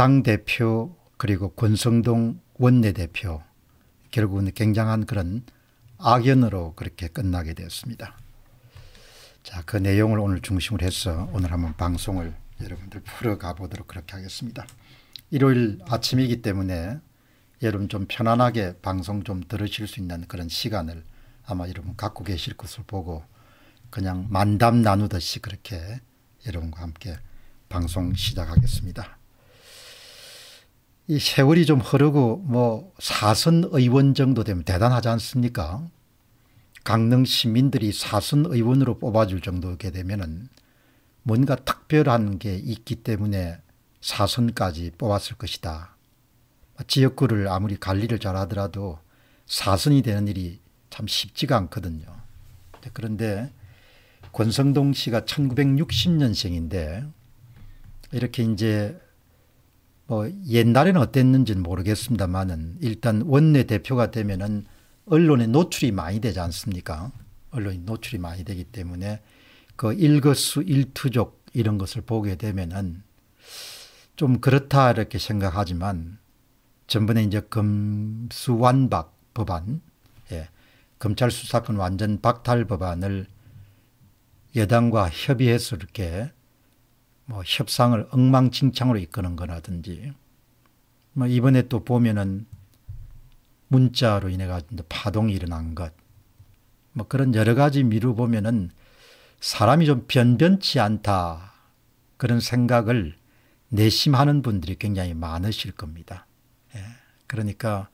당대표 그리고 권성동 원내대표 결국은 굉장한 그런 악연으로 그렇게 끝나게 되었습니다. 자, 그 내용을 오늘 중심으로 해서 오늘 한번 방송을 여러분들 풀어가 보도록 그렇게 하겠습니다. 일요일 아침이기 때문에 여러분 좀 편안하게 방송 좀 들으실 수 있는 그런 시간을 아마 여러분 갖고 계실 것을 보고 그냥 만담 나누듯이 그렇게 여러분과 함께 방송 시작하겠습니다. 이 세월이 좀 흐르고 뭐 사선 의원 정도 되면 대단하지 않습니까? 강릉 시민들이 사선 의원으로 뽑아줄 정도게 되면은 뭔가 특별한 게 있기 때문에 사선까지 뽑았을 것이다. 지역구를 아무리 관리를 잘하더라도 사선이 되는 일이 참 쉽지가 않거든요. 네, 그런데 권성동 씨가 1960년생인데 이렇게 이제 어, 옛날에는 어땠는지는 모르겠습니다만은 일단 원내 대표가 되면은 언론에 노출이 많이 되지 않습니까? 언론이 노출이 많이 되기 때문에 그 일거수 일투족 이런 것을 보게 되면은 좀 그렇다 이렇게 생각하지만 전번에 이제 검수완박 법안, 예, 검찰 수사권 완전 박탈 법안을 여당과 협의해서 이렇게 뭐 협상을 엉망진창으로 이끄는 거라든지 뭐 이번에 또 보면은 문자로 인해 가지고 파동이 일어난 것뭐 그런 여러 가지 미루 보면은 사람이 좀 변변치 않다 그런 생각을 내심하는 분들이 굉장히 많으실 겁니다. 예. 그러니까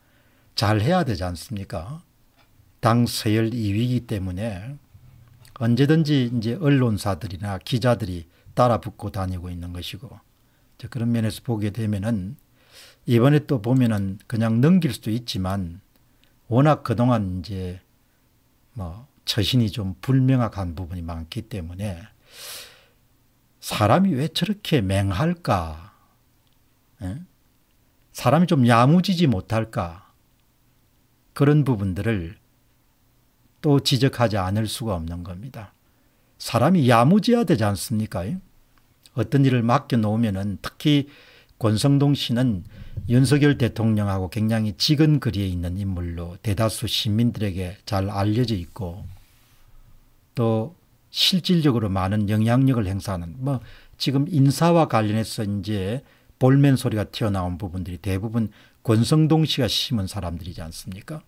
잘 해야 되지 않습니까? 당 서열 2위이기 때문에 언제든지 이제 언론사들이나 기자들이 따라붙고 다니고 있는 것이고 그런 면에서 보게 되면은 이번에 또 보면은 그냥 넘길 수도 있지만 워낙 그동안 이제 뭐 처신이 좀 불명확한 부분이 많기 때문에 사람이 왜 저렇게 맹할까? 에? 예? 사람이 좀 야무지지 못할까? 그런 부분들을 또 지적하지 않을 수가 없는 겁니다. 사람이 야무지야 되지 않습니까? 어떤 일을 맡겨놓으면 특히 권성동 씨는 윤석열 대통령하고 굉장히 직은 거리에 있는 인물로 대다수 시민들에게 잘 알려져 있고 또 실질적으로 많은 영향력을 행사하는 뭐 지금 인사와 관련해서 이제 볼멘 소리가 튀어나온 부분들이 대부분 권성동 씨가 심은 사람들이지 않습니까?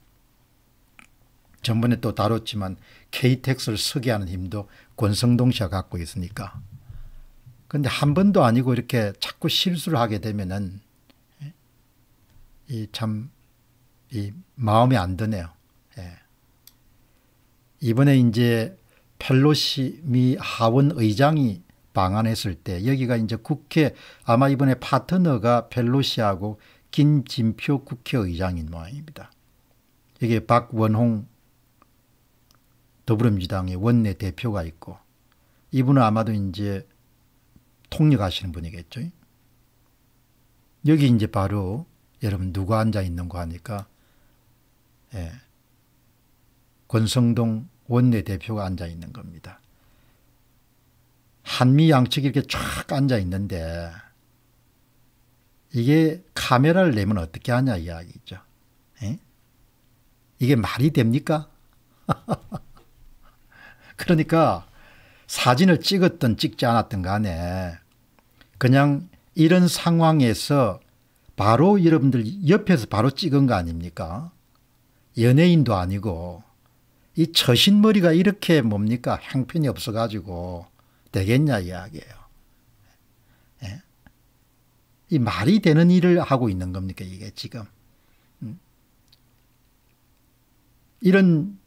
전번에 또 다뤘지만 KTX를 서게 하는 힘도 권성동 씨가 갖고 있으니까. 근데 한 번도 아니고 이렇게 자꾸 실수를 하게 되면은 예, 이참이마음이안 드네요. 예. 이번에 이제 펠로시 미 하원 의장이 방한했을 때 여기가 이제 국회 아마 이번에 파트너가 펠로시하고 김진표 국회의장인 모양입니다. 이게 박원홍 더불어민주당의 원내 대표가 있고 이분은 아마도 이제 통역하시는 분이겠죠. 여기 이제 바로 여러분 누가 앉아 있는거 하니까 예. 권성동 원내 대표가 앉아 있는 겁니다. 한미 양측이 이렇게 쫙 앉아 있는데 이게 카메라를 내면 어떻게 하냐 이야기죠. 예? 이게 말이 됩니까? 그러니까 사진을 찍었든 찍지 않았든 간에 그냥 이런 상황에서 바로 여러분들 옆에서 바로 찍은 거 아닙니까? 연예인도 아니고 이 처신머리가 이렇게 뭡니까? 형편이 없어가지고 되겠냐 이야기예요. 예? 이 말이 되는 일을 하고 있는 겁니까 이게 지금? 음? 이런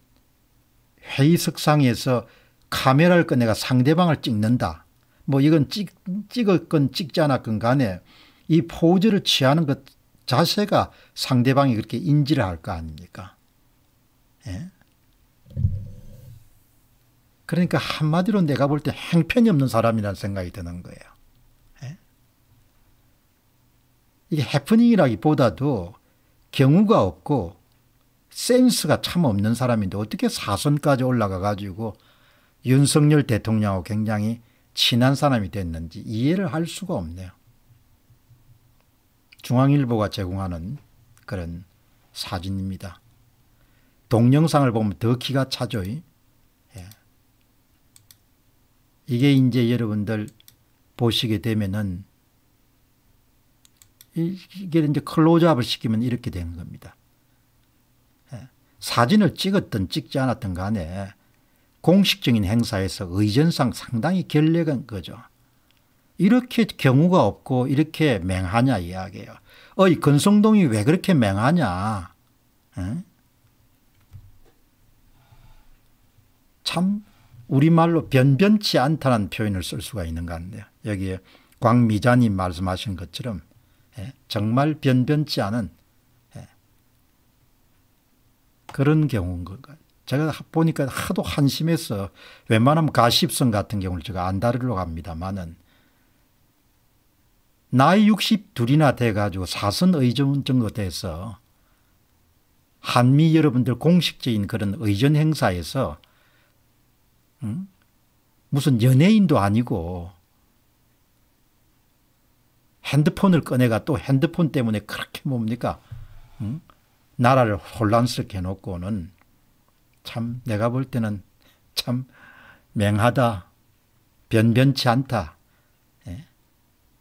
회의석상에서 카메라를 꺼내가 상대방을 찍는다. 뭐 이건 찍, 찍었건 찍지 않았건 간에 이 포즈를 취하는 것 자세가 상대방이 그렇게 인지를 할 거 아닙니까? 예? 그러니까 한마디로 내가 볼 때 행편이 없는 사람이라는 생각이 드는 거예요. 예? 이게 해프닝이라기보다도 경우가 없고 센스가 참 없는 사람인데 어떻게 사선까지 올라가 가지고 윤석열 대통령하고 굉장히 친한 사람이 됐는지 이해를 할 수가 없네요. 중앙일보가 제공하는 그런 사진입니다. 동영상을 보면 더 기가 차죠. 예. 이게 이제 여러분들 보시게 되면은 이게 이제 클로즈업을 시키면 이렇게 되는 겁니다. 사진을 찍었든 찍지 않았든 간에 공식적인 행사에서 의전상 상당히 결례한 거죠. 이렇게 경우가 없고 이렇게 맹하냐 이야기예요. 어이 근성동이왜 그렇게 맹하냐. 에? 참 우리말로 변변치 않다는 표현을 쓸 수가 있는 것 같네요. 여기에 광미자님 말씀하신 것처럼 예, 정말 변변치 않은 그런 경우인 건가요? 제가 보니까 하도 한심해서 웬만하면 가십성 같은 경우를 제가 안 다루려고 합니다만은 나이 62이나 돼가지고 사선 의전증거 돼서 한미 여러분들 공식적인 그런 의전 행사에서 음? 무슨 연예인도 아니고 핸드폰을 꺼내가 또 핸드폰 때문에 그렇게 뭡니까? 음? 나라를 혼란스럽게 해놓고는 참 내가 볼 때는 참 맹하다. 변변치 않다. 예?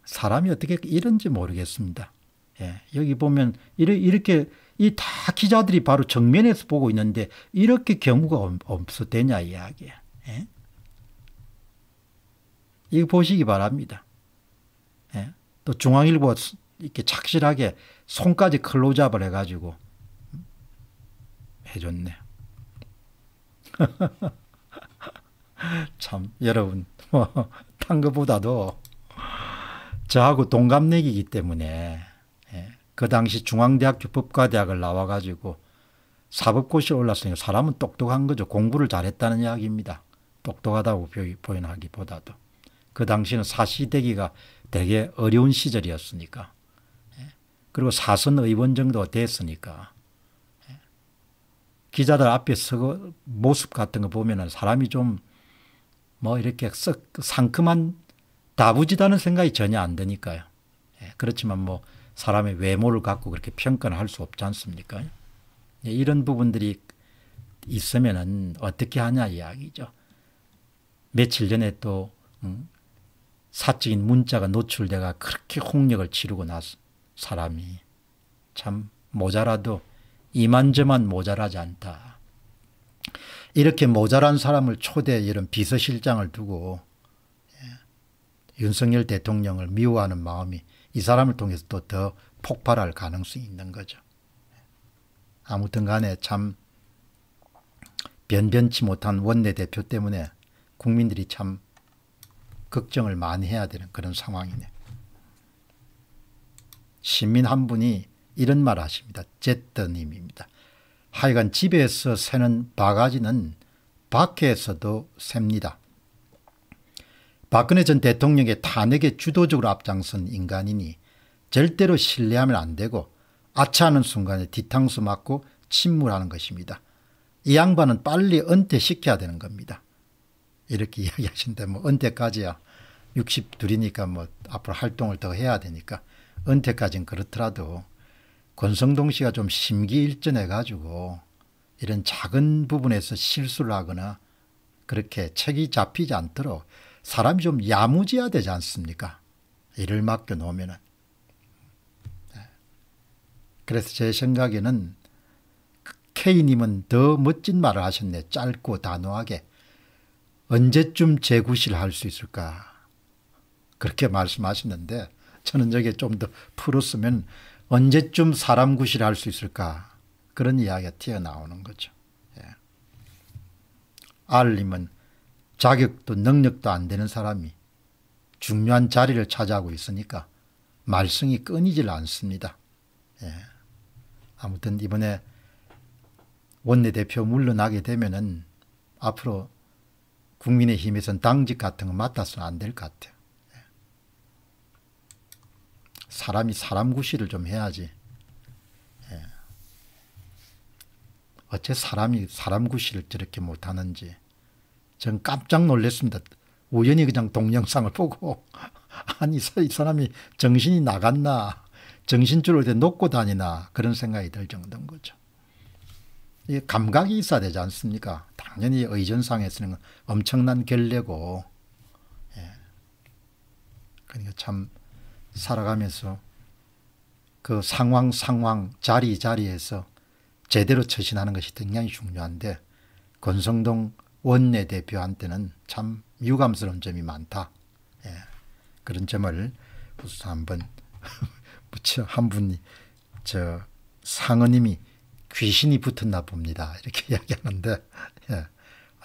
사람이 어떻게 이런지 모르겠습니다. 예? 여기 보면 이렇게 이다 기자들이 바로 정면에서 보고 있는데 이렇게 경우가 없었대냐 이야기 예? 이거 보시기 바랍니다. 예? 또 중앙일보 이렇게 착실하게 손까지 클로즈업을 해가지고 해줬네. 참 여러분 뭐탄 것보다도 저하고 동갑내기이기 때문에 예, 그 당시 중앙대학교 법과대학을 나와가지고 사법고시에 올랐으니까 사람은 똑똑한 거죠. 공부를 잘했다는 이야기입니다. 똑똑하다고 표현하기보다도. 그 당시는 사시대기가 되게 어려운 시절이었으니까. 예, 그리고 사선 의원 정도 됐으니까. 기자들 앞에 서고 모습 같은 거 보면은 사람이 좀 뭐 이렇게 썩 상큼한 다부지다는 생각이 전혀 안 드니까요. 예, 그렇지만 뭐 사람의 외모를 갖고 그렇게 평가를 할 수 없지 않습니까? 예, 이런 부분들이 있으면은 어떻게 하냐 이야기죠. 며칠 전에 또 음, 사적인 문자가 노출돼가 그렇게 홍역을 치르고 나서 사람이 참 모자라도 이만저만 모자라지 않다. 이렇게 모자란 사람을 초대해 이런 비서실장을 두고 예, 윤석열 대통령을 미워하는 마음이 이 사람을 통해서 또 더 폭발할 가능성이 있는 거죠. 아무튼 간에 참 변변치 못한 원내대표 때문에 국민들이 참 걱정을 많이 해야 되는 그런 상황이네. 시민 한 분이 이런 말 하십니다. 제트님입니다. 하여간 집에서 새는 바가지는 밖에서도 셉니다. 박근혜 전 대통령의 탄핵에 주도적으로 앞장선 인간이니 절대로 신뢰하면 안 되고 아차하는 순간에 뒤탕수 맞고 침몰하는 것입니다. 이 양반은 빨리 은퇴시켜야 되는 겁니다. 이렇게 이야기하신데 뭐 은퇴까지야 62이니까 뭐 앞으로 활동을 더 해야 되니까 은퇴까지는 그렇더라도 권성동 씨가 좀 심기일전해가지고 이런 작은 부분에서 실수를 하거나 그렇게 책이 잡히지 않도록 사람이 좀 야무져야 되지 않습니까? 일을 맡겨놓으면은. 네. 그래서 제 생각에는 K님은 더 멋진 말을 하셨네. 짧고 단호하게. 언제쯤 재구실할 수 있을까? 그렇게 말씀하셨는데 저는 저게 좀 더 풀었으면 언제쯤 사람 구실을 할수 있을까 그런 이야기가 튀어나오는 거죠. 예. 알림은 자격도 능력도 안 되는 사람이 중요한 자리를 차지하고 있으니까 말썽이 끊이질 않습니다. 예. 아무튼 이번에 원내대표 물러나게 되면은 앞으로 국민의힘에선 당직 같은 거 맡아서는 안 될 것 같아요. 사람이 사람 구실을 좀 해야지. 예. 어째 사람이 사람 구실을 저렇게 못하는지. 전 깜짝 놀랐습니다. 우연히 그냥 동영상을 보고 아니 이 사람이 정신이 나갔나 정신줄을 놓고 다니나 그런 생각이 들 정도인 거죠. 이 감각이 있어야 되지 않습니까? 당연히 의존상에서는 엄청난 결례고 예. 그러니까 참 살아가면서 그 상황 상황 자리 자리에서 제대로 처신하는 것이 굉장히 중요한데 권성동 원내대표한테는 참 유감스러운 점이 많다. 예. 그런 점을 우선 한번 부처 한 분이 저 상어님이 귀신이 붙었나 봅니다. 이렇게 이야기하는데 예.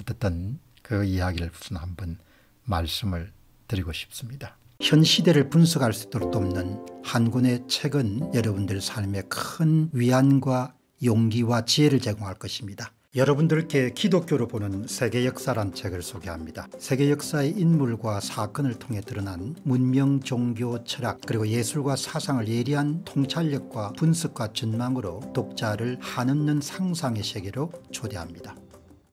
어쨌든 그 이야기를 우선 한번 말씀을 드리고 싶습니다. 현 시대를 분석할 수 있도록 돕는 한군의 책은 여러분들 삶에 큰 위안과 용기와 지혜를 제공할 것입니다. 여러분들께 기독교로 보는 세계 역사란 책을 소개합니다. 세계 역사의 인물과 사건을 통해 드러난 문명, 종교, 철학 그리고 예술과 사상을 예리한 통찰력과 분석과 전망으로 독자를 한없는 상상의 세계로 초대합니다.